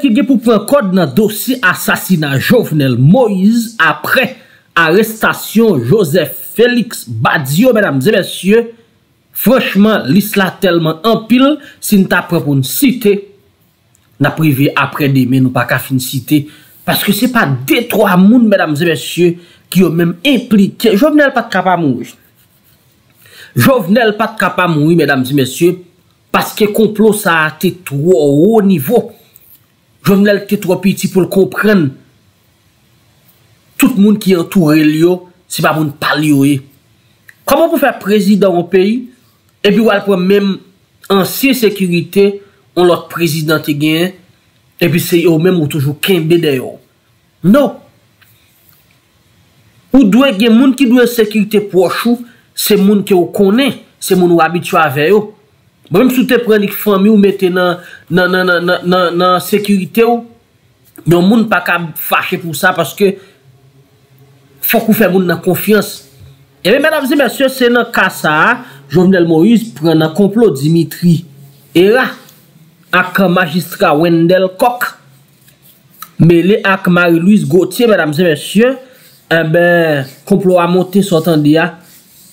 ki ge pou pren kod nan dosi asasina Jovenel Moïse apre arrestasyon Joseph Félix Badio mèdam zè mèsyè frèchman lis la telman empil sin ta propoun site nan privé apre demè nou pa kafin site paske se pa detro amoun mèdam zè mèsyè ki yo mèm implikè Jovenel pat kapa mouj Jovenel pat kapa mouj mèdam zè mèsyè paske complot sa ate tou ou ou ou nivou Jwen mwen elke te tropi ti pou l kompren. Tout moun ki entoure li yo, se pa moun pali yo e. Kama pou fè prezident an peyi, e pi wèl pou mèm an siye sekirite, an lot prezidenti gen, e pi se yo mèm ou toujou kenbe de yo. Nou, ou dwen gen moun ki dwen sekirite pochou, se moun ki yo konen, se moun ou abitua veyo. Mwen msoute pranik franmi ou mette nan sekurite ou, mwen moun pa ka fache pou sa, paske fok ou fe moun nan konfians. E men, mèdames et mèsyon, se nan kasa a, Jovenel Moïse pran nan konplo Dimitri. E la, ak magistra Wendel Kok, mele ak Marie-Louise Gauthier, mèdames et mèsyon, e eh ben, konplo a monté sotan di a,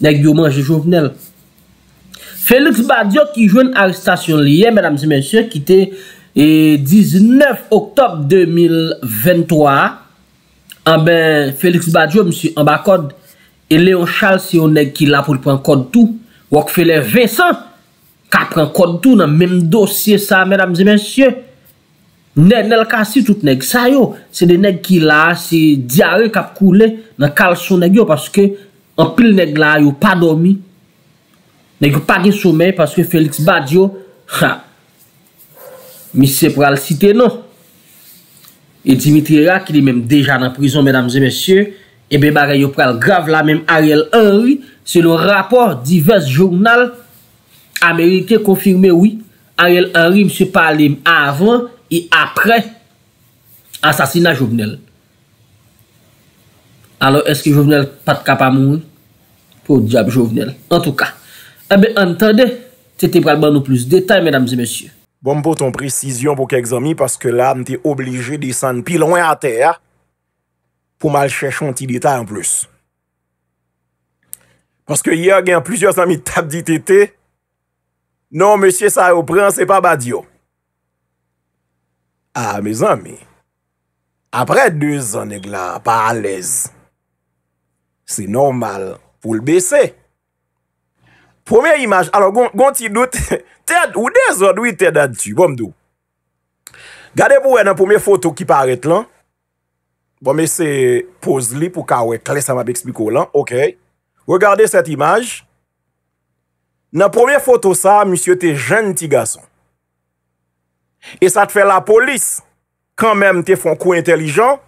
nek di omanje Jovenel Moïse. Félix Badiou ki jwen aristasyon liye, mèdames et mèsyè, ki te 19 oktob 2023, an ben Félix Badiou, msye ambakod, e leon chal se yon neg ki la pou li pren kod tou, wak fè le ve san, ka pren kod tou nan mèm dosye sa, mèdames et mèsyè, nel kasi tout neg, sa yo, se de neg ki la, se diare kap koule, nan kalson neg yo, an pil neg la yo, pa domi, Ne yon pa gen soumey Paske Felix Badiou Mi se pral site nou E Dimitri Rack Li menm deja nan prizon E be baray yo pral grave La menm Ariel Henry Se lor rapor diverse jounal Amerike konfirme oui Ariel Henry mse palim avan E apre Asasina Jouvenel Alo eske Jouvenel Pat kap amou Pou diab Jouvenel En tou ka Eh bon, a be, entande, te te pral ban nou plus detay, menam se mesye. Bon pou ton presisyon pou kek zami, paske la, mte oblige desan pi lwen a ter, pou mal chèchon ti detay an plus. Paske ya gen plizye zami tap di tete, non, mesye, sa yo pran, se pa badyo. A, ah, mes ami, apre de zan e glan, pa alèz, se normal pou l besey. Promey imaj, alo gwen ti dout, te ad ou de zon, dwi te dad tu, bom do. Gade pou wè nan pomey foto ki paret lan, bom mè se pose li pou ka wè, klesa mabè ekspliko lan, ok. Regardè set imaj, nan pomey foto sa, monsye te jen ti gason. E sa te fè la polis, kan mèm te fon kou intelijan.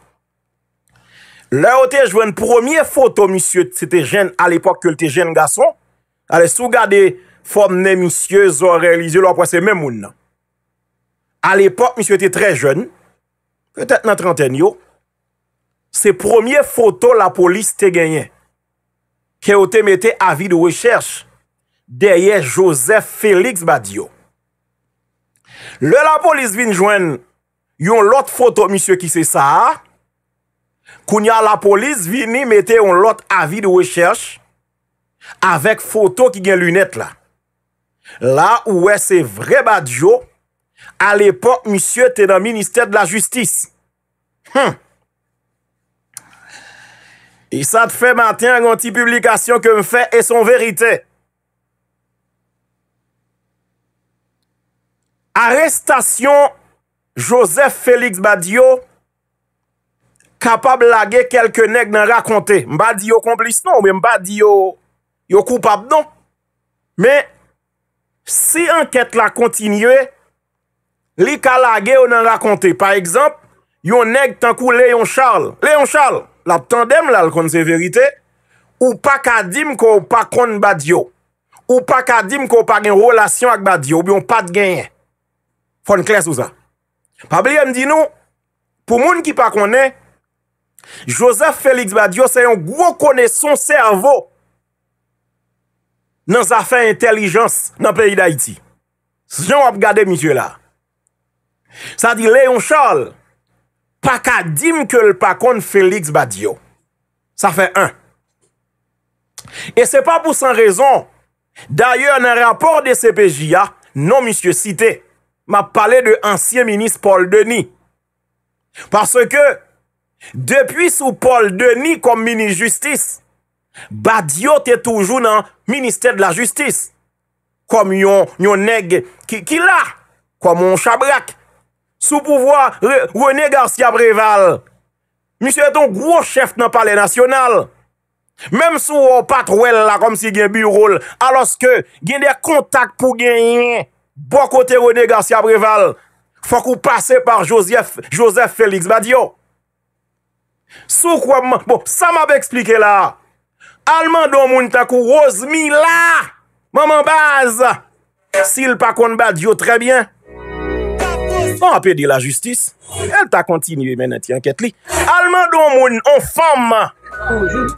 Lè ou te jwen pomey foto, monsye te jen, al epok ke te jen gason, Ale sou gade fòm ne misye zon relize lò apwese men moun nan. Ale epop misye ete tre jen, ke tet nan 31 yo, se promye foto la polis te genye, ke o te mette avi de wechers, deye Joseph Felix Badio. Le la polis vin jwen, yon lot foto misye ki se sa, koun ya la polis vini mette yon lot avi de wechers, Avèk foto ki gen lunèt la. La ou wè e se vre badjyo, alèpò, msye te nan Ministèr de la Justis. Hmm. I sa te fè mantèn yon ti publikasyon ke m fè et son vèritè. Arrestasyon Joseph Félix badjyo kapab lage kelke neg nan rakontè. M badjyo komplis non, m badjyo yo koupap don. Me, si anket la kontinye, li kalage yo nan rakonte. Par ekzamp, yo neg tankou Leon Charles. Leon Charles, la ptandem la lakon se verite, ou pakadim ko pakon badyo. Ou pakadim ko pagen relasyon ak badyo, ou biyon pat genye. Fon kles ou za. Pabli, mdi nou, pou moun ki pakone, Joseph Felix badyo, se yon gwo kone son servo, nan zafen intelijans nan peyi d'Haïti. S'yon wap gade misye la. Sa di Leon Charles, pakadim ke l pakon Felix Badiou. Sa fe un. E se pa pou san rezon, d'ayon nan rapor de CPJA, ah, nan misye site, ma pale de ansyen minis Paul Denis. Parce ke, depi sou Paul Denis kom mini justis, Badio te toujou nan Ministè de la Justis Kom yon neg Ki la Kom yon chabrak Sou pouvoi René García Breval Mise yon gro chef nan pale nasyonal Mem sou patrouel la Kom si gen bi rol Aloske gen de kontak pou gen Boko te René García Breval Fok ou pase par Joseph Félix Badio Sou kwa Bon sa mab explike la Alman don moun takou Rose Mila, maman baz, sil pa konen Badiou trebyen. An bon, pe de la justis, el ta kontinye menen ti anket li. Alman don moun, an fam,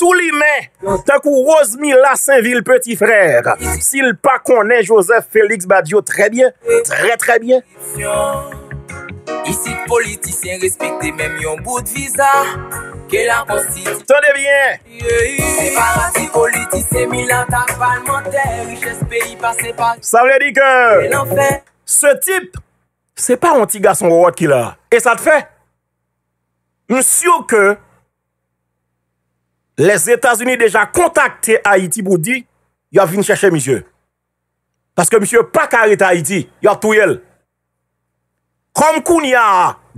tout li men, takou Rose Mila, sen vil peti frer. Sil pa konen Joseph Felix Badiou trebyen, tre trebyen. Kè l'imposite... Tonè bie! Yé yé yé... Paratif politi, sèmi l'intak palmentè, Richè s'pè yi pasè pa... Sa mè di kè... E se tip, se pa an tiga son robot ki la. E sa t'fè? M'siou kè, les Etats-Unis déja kontakte Aïti Boudi, yò vini chèche m'siou. Paske m'siou pa karet Aïti, yò touyèl. Kòm koun yò,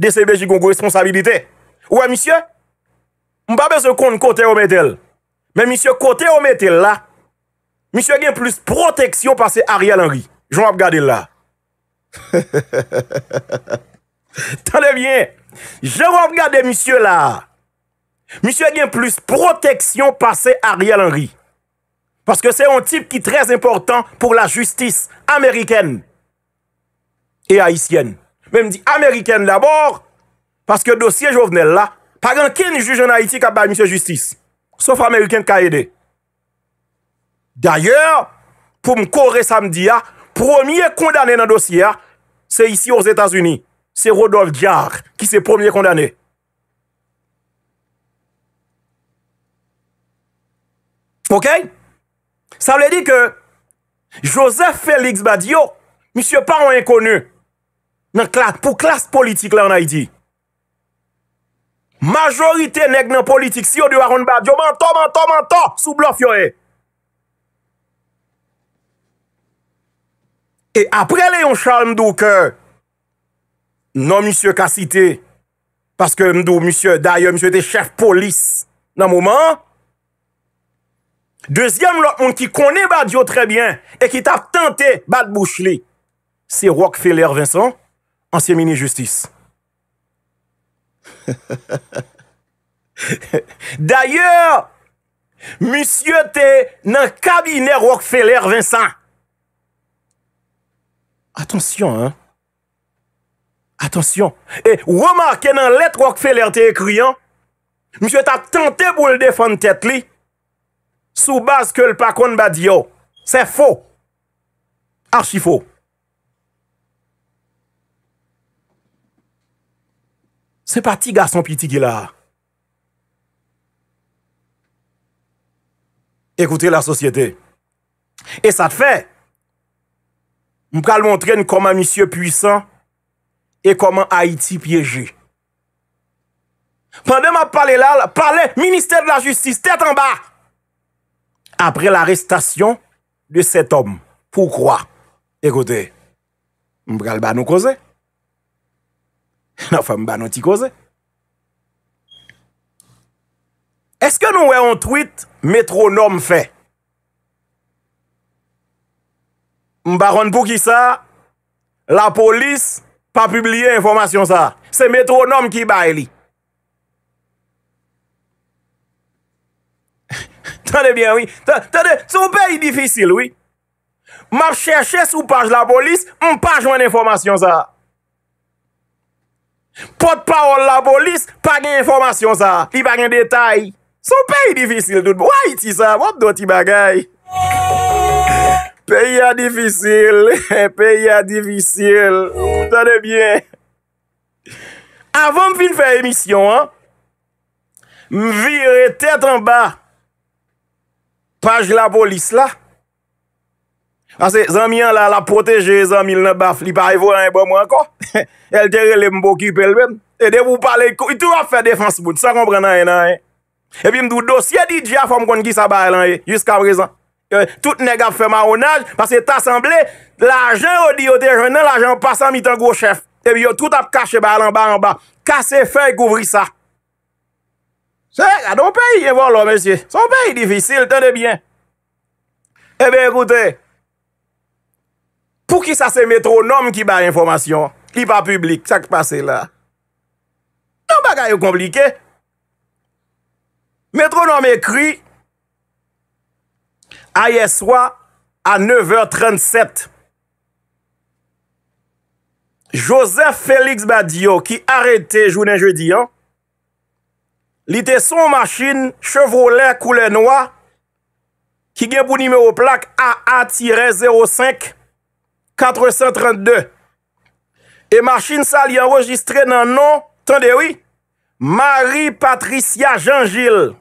desè bè jikon kou responsabilité. Ouè m'siou? M'siou? Mbabe se kont kote o metel. Men misyo kote o metel la, misyo gen plus proteksyon pase Ariel Henry. Joun wap gade la. Tane bien. Joun wap gade misyo la. Misyo gen plus proteksyon pase Ariel Henry. Paske se yon tip ki trez important pou la justis Ameriken e Haitien. Men mi di Ameriken dabor paske dosye jo vnen la Pagan ken juj en Haïti kap ba misyo justis? Sof Ameriken ka ede. D'ayor, pou mkore samdi ya, promye kondane nan dosye ya, se isi os Etats-Unis. Se Rodolphe Djar, ki se promye kondane. Ok? Sa wè di ke, Joseph Félix Badio, misyo parwen konu, nan klat pou klas politik la en Haïti. Majorite neg nan politik si yo diwa roun badyo, manto, manto, manto, sou blof yo e. E apre le yon chal mdo ke, nan msye kassite, paske mdo msye daye, msye te chef polis nan mouman, dezyen mlon moun ki kone badyo trebyen e ki tap tante bad bouch li, se Roquefeller Vincent, ansye mini-justis. D'ayor Monsie te nan kabiner Rockefeller Vincent Attention Attention Remarke nan let Rockefeller te ekriyan Monsie ta tante bou l defon tet li Sou bas ke l pakon badi yo Se fo Archi fo Se pati gason piti ki la. Ekouti la sosyete. E sa te fe. Mp kal montren koman misye puisan. E koman Haiti pyeji. Pandem ap pale la. Pale. Ministè de la justice. Tèt an ba. Apre la restasyon. De set om. Poukwa. Ekouti. Mp kal ba nou koze. Mp kal ba nou koze. Afan, mba nan ti koze. Eske nou wey an tweet metronom fe? Mba ron pou ki sa, la polis pa publie informasyon sa. Se metronom ki bay li. Tane bien, oui. Tane, sou peyi difisil, oui. Mba cheche sou page la polis, mba jwen informasyon sa. Pot parol la bolis, pa gen informasyon sa, li pa gen detay Son peyi difisil tout, woy ti sa, wot do ti bagay Peyi ya difisil, peyi ya difisil, sa de byen Avon m fin fè emisyon, m vire tèt an ba Paj la bolis la Ase, zan mi an la la proteje, zan mi an la baf li pari vo an e bom wanko. El tere le mbo kipe el bem. E de vou pale, yi tou ap fe defanse bout. Sa komprenan enan en. E. e pi mdou dosye di di a fom kon ki sa ba elan e. Jiska prezant. E, tout neg ap fe maronaj. Ase tasemble, la jen o di yo te jen. Nan la jen pasan mit an gwo chef. E pi yo tout ap kache ba elan ba an ba. Kase fe kouvri sa. Se, a don peyi e volo, mesye. Son peyi difisil, tene bien. E pi ekoute e. Pou ki sa se metronom ki ba informasyon? Li pa publik, chak pase la. Nan bagay yo komplike. Metronom ekri, a ye swa, a 9h37. Joseph Félix Badio, ki arete jounen jeudi an, li te son maschine, chevroler koule noa, ki gen pou nime o plak, a a tire 05, 432 E machin sa li enregistre nan nan Tande wè Marie Patricia Jean-Gilles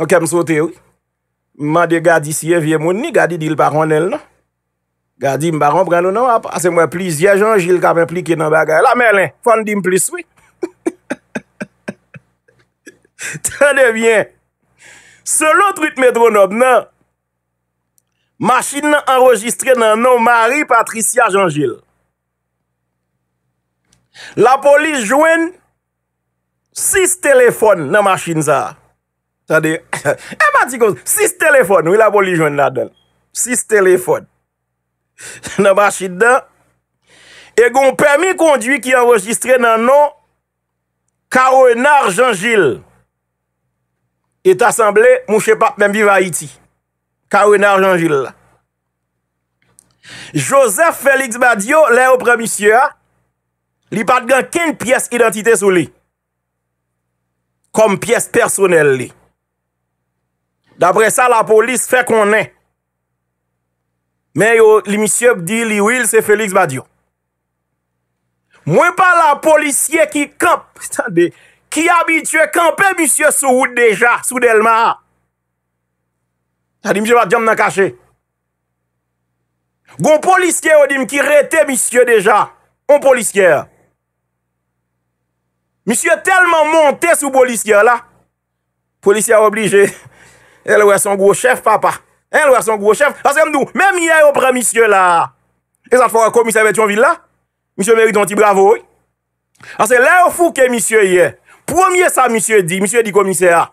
Ok msote wè Mande gadi siye vie mouni Gadi dil pa ronel nan Gadi mba ron pren nou nan Ase mwen plis Jean-Gilles Kame pli ki nan bagay La mè len Fande mplis wè Tande wè Se lout wite metronom nan Machin nan enregistre nan nou Marie Patricia Jean-Gilles. La polis jwen 6 telefon nan machin za. Sa de, 6 telefon, ou la polis jwen nan don. 6 telefon. Nan machin dan. E goun pèmi kondwi ki enregistre nan nou Karouenar Jean-Gilles. Et asemble, mou chè pap mèm vivay iti. Ka ouen arjan jil la. Joseph Felix Badio, le ou pre misye, li pat gan ken piyes identite sou li. Kom piyes personel li. Dapre sa, la polis fe konen. Men yo, li misye di, li ouil se Felix Badio. Mwen pa la polisye ki kamp, ki abitue kampe, mwen pe misye sou ou deja, sou del ma ha. Sa di msye va diyam nan kache. Gon polisye ou di m ki rete msye deja. Gon polisye. Msye telman monte sou polisye la. Polisye ou oblige. El wè son gwo chef papa. El wè son gwo chef. Ase mdou, mèm yè ou pre msye la. E sa fwa komisè vet yon villa. Msye meri ton ti bravo ou. Ase lè ou fou ke msye yè. Premier sa msye di. Msye di komisè a.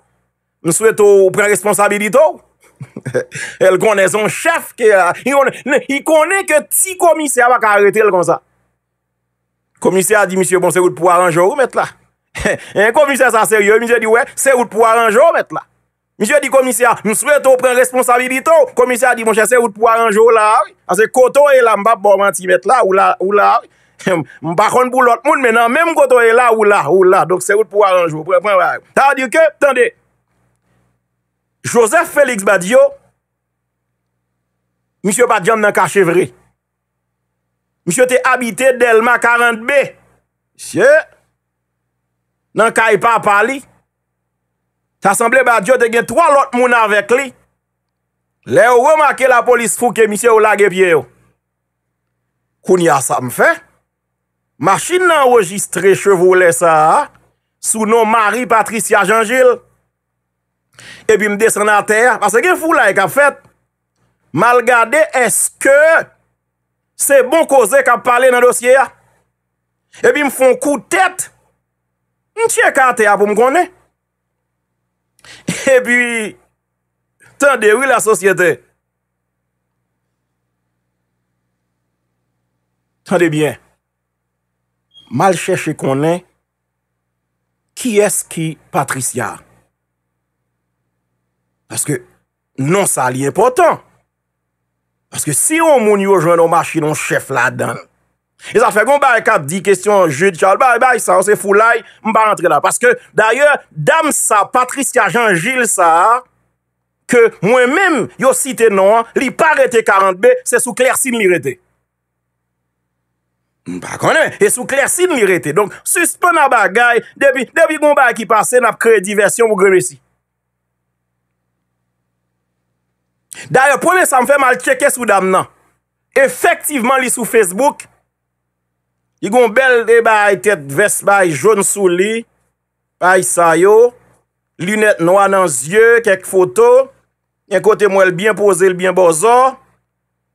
N sou eto pre responsabilite ou. Oh. El konè son chef ke la Il konè ke ti komisyè va ka arre tel kon sa Komisyè a di, monsè, bon, ou de pou aranjou, ou met la En komisyè sa sèrye, monsè di, ouè, ou de pou aranjou, ou met la Monsè di, komisyè, monsè, ou pren responsabilitou Komisyè a di, monsè, ou de pou aranjou, ou la Anse koto e la, mba bò manti, ou la Mba kon pou lot moun, menan, mè mkoto e la, ou la Ou la, ou la, ou la, ou la Monsè, ou de pou aranjou, ou met la Tade ke, tande Josef Felix badyo, misyo pa djan nan ka chevri. Misyo te habite del ma karantbe. Misyo, nan ka e pa pali, tasemble badyo te gen 3 lot moun avek li. Le ou wè makè la polis fukè misyo ou la gepye yo. Kouni a sa m fe? Masin nan wajistre chevou le sa, sou nou mari Patricia Jean-Gilles. Epi m bon de sanate a, pase gen fou la e ka fet, malgade eske, se bon koze ka pale nan dosye a, epi m fon kou tete, nche kate a pou m konen. Epi, tande, oui la sosyete, tande bien, malcheche konen, ki eski patrisya a? Paske, non sa li importan. Paske, si yo moun yo jwen nou machin nou chef la dan, e sa fe goun ba e kap di kestyon jid, chal ba e bay san se fulay, mba rentre la. Paske, daye, dam sa, patris ya jan jil sa, ke mwen men yo site nan, li pa rete 40B, se sou kler si mirete. Mba konen, e sou kler si mirete. Donk, suspon na bagay, debi goun ba e ki pase, nap kreye diversyon mou gremesi. Daya pwene sa m fe mal cheke sou dam nan. Efektiveman li sou Facebook. Y goun bel e bay tet ves bay joun sou li. Bay sayo. Lunet noa nan zye, kek foto. Yen kote mwen l byen pose l byen bozo.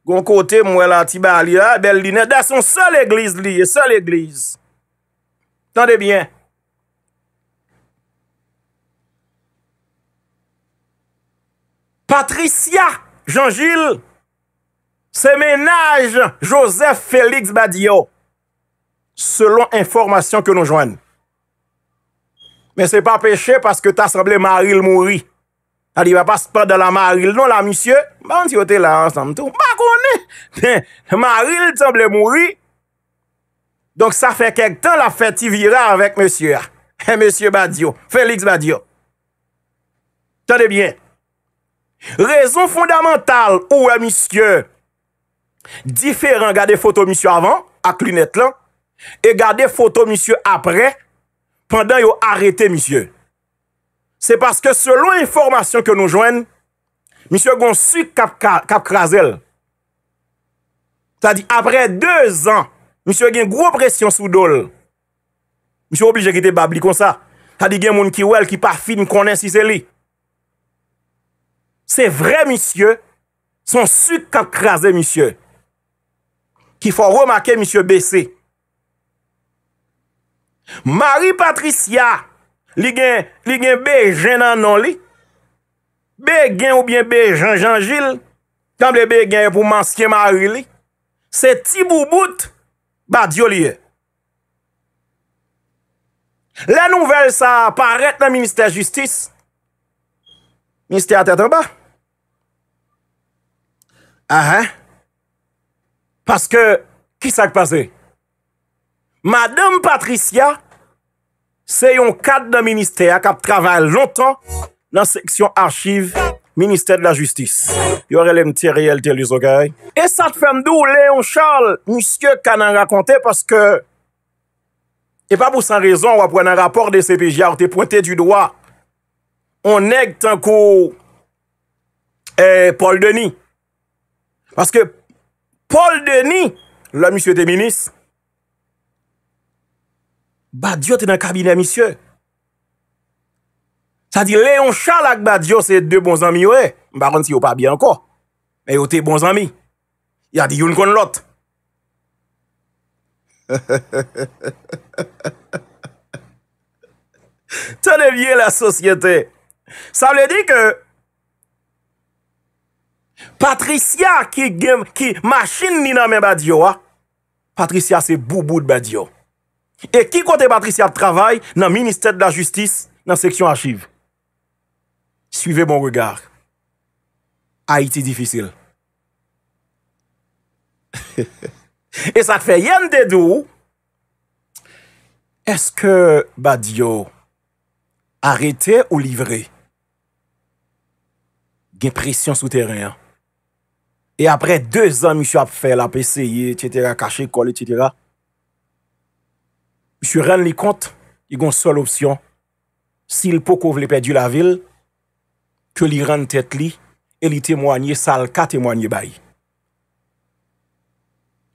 Goun kote mwen l ati bay li. Bel lunet. Da son sol eglise li. Seol eglise. Tande byen. Patricia Jean-Gilles, c'est ménage Joseph Félix Badio, selon information que nous joignent. Mais c'est pas péché parce que as semblé Maril mourir. Elle dit, va pas se de la Maril, non, la monsieur. Bah, on vous là ensemble tout. Bah, qu'on Maril semblait mourir. Donc, ça fait quelque temps, la fête vira avec monsieur. Et eh, monsieur Badio, Félix Badio. Tenez bien. Rezon fondamental ouwe, misye, diferan gade foto misye avan, ak lunet lan, e gade foto misye apre, pandan yo arete misye. Se paske selon informasyon ke nou jwen, misye gon su kap krasel. Sa di apre 2 an, misye gen gro presyon sou dol. Misye oblije ki te babli kon sa. Sa di gen moun ki wel ki pa fin konen siseli. se vre misye, son suk kap kras de misye, ki fwa remake misye B.C. Marie Patricia, li gen, li gen bej gen nan non li, bej gen ou bien bej gen Jean-Gilles, kam le bej gen pou mansyen Marie li, se ti bou bout, ba diyo li e. La nouvel sa paret nan Ministè Justice, Ministè a tèt an ba, Ahan? Paske, ki sak pase? Madame Patricia se yon kad de minister ak ap traval lontan nan seksyon archiv minister de la justice. Yorele mti realte li sokay. E sat femdou, Leon Charles, miske kanan rakonte paske e pa pou san rezon wapwen an rapor de CPJ a ou te pointe du doa on neg tenko eh, Paul Denis. Paske, Paul Denis, la misyo te minis, Badiot te nan kabine misyo. Sa di Leon Charles ak Badiot se de bon zami yo e. Mba kon si yo pa bi anko. Me yo te bon zami. Ya di yon kon lot. Te devye la sosyete. Sa vle di ke, Patricia ki gèm, ki machin ni nan men bè diyo, ha? Patricia se bouboud bè diyo. E ki kote Patricia t'ravay nan Ministèd la Justice nan Seksyon Archive? Suive bon wègar. Ha iti difisil. E sa te fè yen dedou. Eske bè diyo, arete ou livre? Gèm presyon souterren, ha? E apre 2 an msye ap fè la peseye, kache, kole, etc. Msye ren li kont, yon sol opsyon, si l pou kouv le pè di la vil, ke li ren tèt li, e li temwanyè sal ka temwanyè bayi.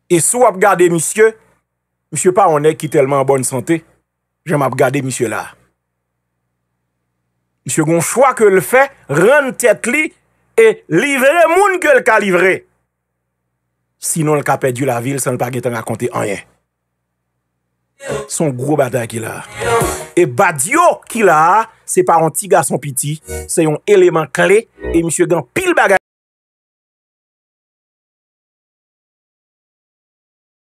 E sou ap gade msye, msye pa onek ki telman bon sante, jen ap gade msye la. Msye gon chwa ke l fè, ren tèt li, E livre moun ke l ka livre. Sinon l ka pedi ou la vil, san pa gen tan akonte anyen. Son gro bada ki la. E badyo ki la, se pa an tiga son piti, se yon eleman kle, e msye gen pil bagay.